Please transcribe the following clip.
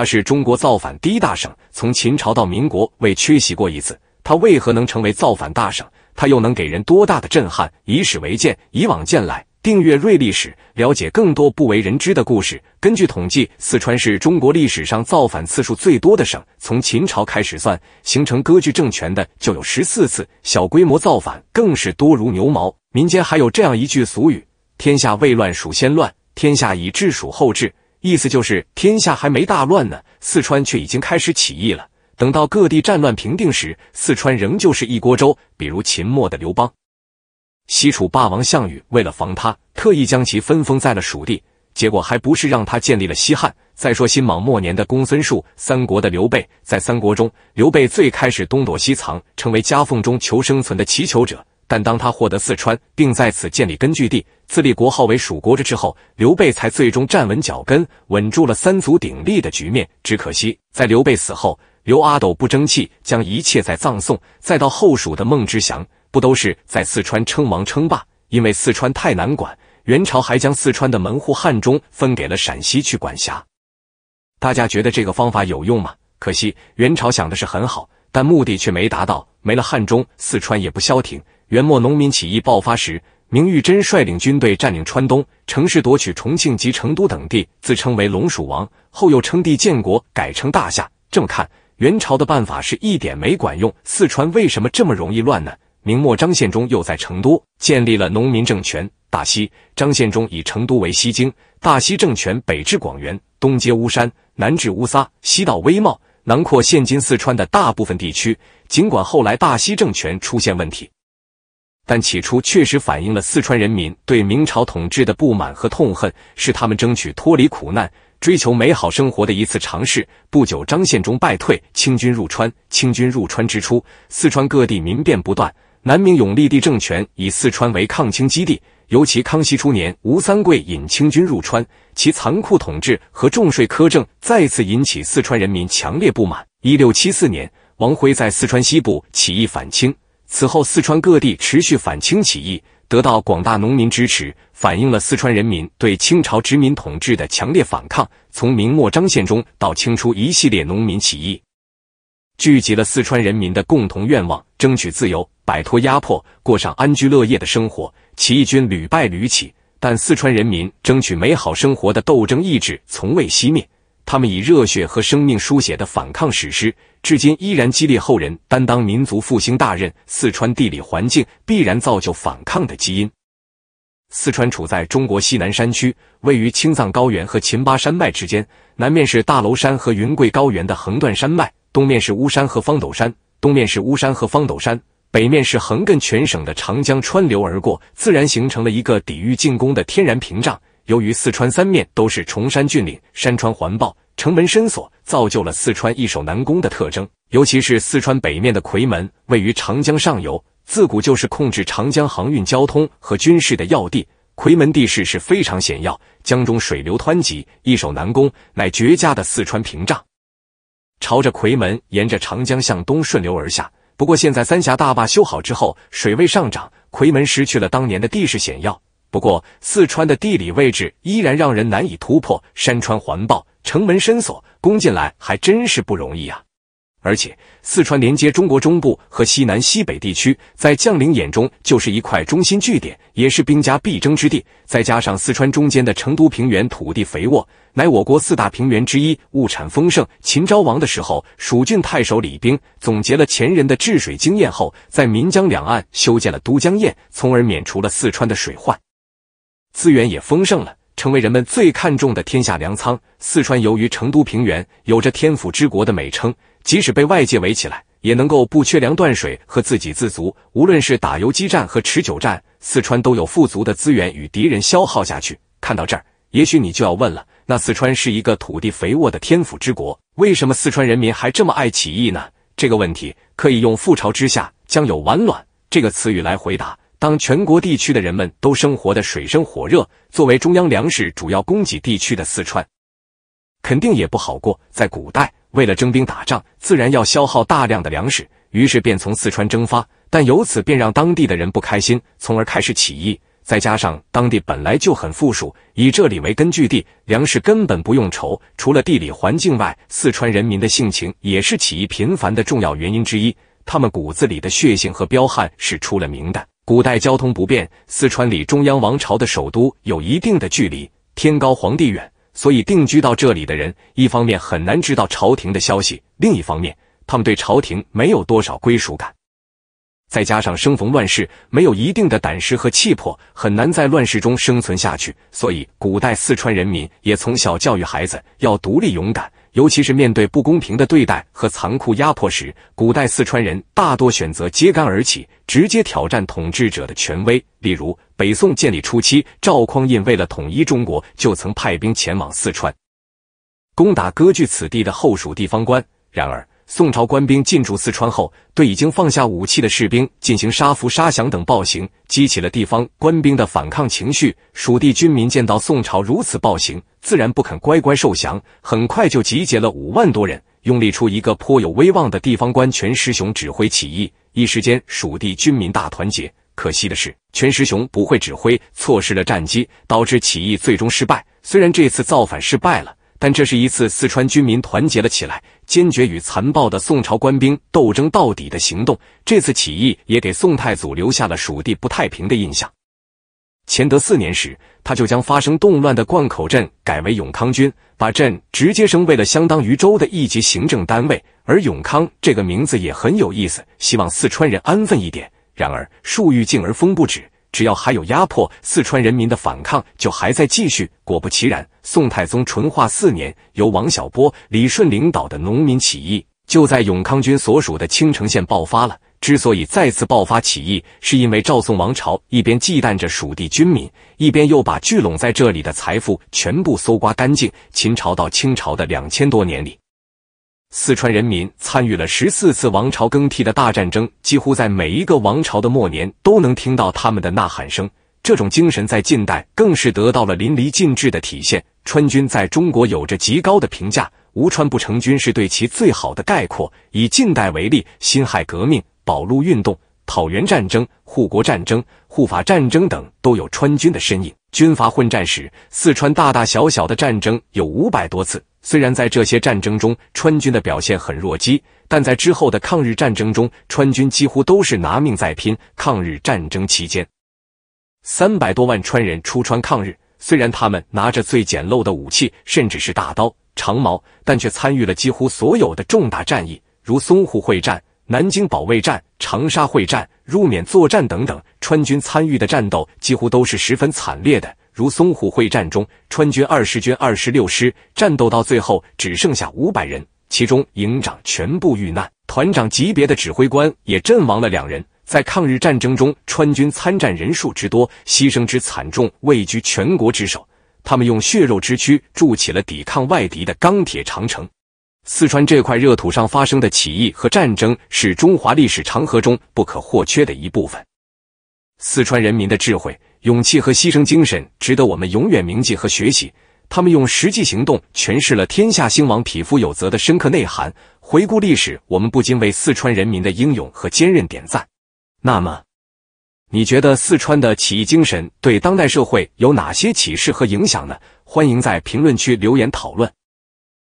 它是中国造反第一大省，从秦朝到民国未缺席过一次。它为何能成为造反大省？它又能给人多大的震撼？以史为鉴，以往见来。订阅瑞历史，了解更多不为人知的故事。根据统计，四川是中国历史上造反次数最多的省，从秦朝开始算，形成割据政权的就有十四次，小规模造反更是多如牛毛。民间还有这样一句俗语：“天下未乱属先乱，天下已治属后治。”意思就是，天下还没大乱呢，四川却已经开始起义了。等到各地战乱平定时，四川仍旧是一锅粥。比如秦末的刘邦，西楚霸王项羽为了防他，特意将其分封在了蜀地，结果还不是让他建立了西汉。再说新莽末年的公孙述，三国的刘备，在三国中，刘备最开始东躲西藏，成为夹缝中求生存的乞求者。但当他获得四川，并在此建立根据地，自立国号为蜀国之之后，刘备才最终站稳脚跟，稳住了三足鼎立的局面。只可惜，在刘备死后，刘阿斗不争气，将一切在葬送。再到后蜀的孟知祥，不都是在四川称王称霸？因为四川太难管，元朝还将四川的门户汉中分给了陕西去管辖。大家觉得这个方法有用吗？可惜元朝想的是很好，但目的却没达到。没了汉中，四川也不消停。元末农民起义爆发时，明玉珍率领军队占领川东城市，夺取重庆及成都等地，自称为龙鼠王，后又称帝建国，改称大夏。这么看，元朝的办法是一点没管用。四川为什么这么容易乱呢？明末张献忠又在成都建立了农民政权大西，张献忠以成都为西京，大西政权北至广元，东接巫山，南至乌撒，西到威茂，囊括现今四川的大部分地区。尽管后来大西政权出现问题。但起初确实反映了四川人民对明朝统治的不满和痛恨，是他们争取脱离苦难、追求美好生活的一次尝试。不久，张献忠败退，清军入川。清军入川之初，四川各地民变不断。南明永历帝政权以四川为抗清基地，尤其康熙初年，吴三桂引清军入川，其残酷统治和重税苛政再次引起四川人民强烈不满。一六七四年，王辉在四川西部起义反清。此后，四川各地持续反清起义，得到广大农民支持，反映了四川人民对清朝殖民统治的强烈反抗。从明末张献忠到清初一系列农民起义，聚集了四川人民的共同愿望，争取自由，摆脱压迫，过上安居乐业的生活。起义军屡败屡起，但四川人民争取美好生活的斗争意志从未熄灭。他们以热血和生命书写的反抗史诗，至今依然激励后人担当民族复兴大任。四川地理环境必然造就反抗的基因。四川处在中国西南山区，位于青藏高原和秦巴山脉之间，南面是大娄山和云贵高原的横断山脉，东面是巫山和方斗山，东面是巫山和方斗山，北面是横亘全省的长江穿流而过，自然形成了一个抵御进攻的天然屏障。由于四川三面都是崇山峻岭，山川环抱，城门深锁，造就了四川易守难攻的特征。尤其是四川北面的夔门，位于长江上游，自古就是控制长江航运交通和军事的要地。夔门地势是非常险要，江中水流湍急，易守难攻，乃绝佳的四川屏障。朝着夔门，沿着长江向东顺流而下。不过现在三峡大坝修好之后，水位上涨，夔门失去了当年的地势险要。不过，四川的地理位置依然让人难以突破，山川环抱，城门深锁，攻进来还真是不容易啊！而且，四川连接中国中部和西南西北地区，在将领眼中就是一块中心据点，也是兵家必争之地。再加上四川中间的成都平原土地肥沃，乃我国四大平原之一，物产丰盛。秦昭王的时候，蜀郡太守李冰总结了前人的治水经验后，在岷江两岸修建了都江堰，从而免除了四川的水患。资源也丰盛了，成为人们最看重的天下粮仓。四川由于成都平原，有着天府之国的美称，即使被外界围起来，也能够不缺粮断水和自给自足。无论是打游击战和持久战，四川都有富足的资源与敌人消耗下去。看到这儿，也许你就要问了：那四川是一个土地肥沃的天府之国，为什么四川人民还这么爱起义呢？这个问题可以用“覆巢之下，将有完卵”这个词语来回答。当全国地区的人们都生活的水深火热，作为中央粮食主要供给地区的四川，肯定也不好过。在古代，为了征兵打仗，自然要消耗大量的粮食，于是便从四川征发，但由此便让当地的人不开心，从而开始起义。再加上当地本来就很富庶，以这里为根据地，粮食根本不用愁。除了地理环境外，四川人民的性情也是起义频繁的重要原因之一。他们骨子里的血性和彪悍是出了名的。古代交通不便，四川离中央王朝的首都有一定的距离，天高皇帝远，所以定居到这里的人，一方面很难知道朝廷的消息，另一方面，他们对朝廷没有多少归属感。再加上生逢乱世，没有一定的胆识和气魄，很难在乱世中生存下去。所以，古代四川人民也从小教育孩子要独立勇敢。尤其是面对不公平的对待和残酷压迫时，古代四川人大多选择揭竿而起，直接挑战统治者的权威。例如，北宋建立初期，赵匡胤为了统一中国，就曾派兵前往四川，攻打割据此地的后蜀地方官。然而，宋朝官兵进驻四川后，对已经放下武器的士兵进行杀俘杀降等暴行，激起了地方官兵的反抗情绪。蜀地军民见到宋朝如此暴行，自然不肯乖乖受降，很快就集结了五万多人，拥立出一个颇有威望的地方官全师雄指挥起义。一时间，蜀地军民大团结。可惜的是，全师雄不会指挥，错失了战机，导致起义最终失败。虽然这次造反失败了，但这是一次四川军民团结了起来。坚决与残暴的宋朝官兵斗争到底的行动，这次起义也给宋太祖留下了蜀地不太平的印象。乾德四年时，他就将发生动乱的灌口镇改为永康军，把镇直接升为了相当于州的一级行政单位。而永康这个名字也很有意思，希望四川人安分一点。然而树欲静而风不止。只要还有压迫，四川人民的反抗就还在继续。果不其然，宋太宗淳化四年，由王小波、李顺领导的农民起义就在永康军所属的青城县爆发了。之所以再次爆发起义，是因为赵宋王朝一边忌惮着蜀地军民，一边又把聚拢在这里的财富全部搜刮干净。秦朝到清朝的两千多年里。四川人民参与了十四次王朝更替的大战争，几乎在每一个王朝的末年都能听到他们的呐喊声。这种精神在近代更是得到了淋漓尽致的体现。川军在中国有着极高的评价，“无川不成军”是对其最好的概括。以近代为例，辛亥革命、保路运动、讨袁战争、护国战争、护法战争等都有川军的身影。军阀混战时，四川大大小小的战争有五百多次。虽然在这些战争中，川军的表现很弱鸡，但在之后的抗日战争中，川军几乎都是拿命在拼。抗日战争期间，三百多万川人出川抗日，虽然他们拿着最简陋的武器，甚至是大刀、长矛，但却参与了几乎所有的重大战役，如淞沪会战、南京保卫战、长沙会战、入缅作战等等。川军参与的战斗几乎都是十分惨烈的。如淞沪会战中，川军二十军二十六师战斗到最后只剩下五百人，其中营长全部遇难，团长级别的指挥官也阵亡了两人。在抗日战争中，川军参战人数之多，牺牲之惨重，位居全国之首。他们用血肉之躯筑起了抵抗外敌的钢铁长城。四川这块热土上发生的起义和战争，是中华历史长河中不可或缺的一部分。四川人民的智慧。勇气和牺牲精神值得我们永远铭记和学习。他们用实际行动诠释了“天下兴亡，匹夫有责”的深刻内涵。回顾历史，我们不禁为四川人民的英勇和坚韧点赞。那么，你觉得四川的起义精神对当代社会有哪些启示和影响呢？欢迎在评论区留言讨论。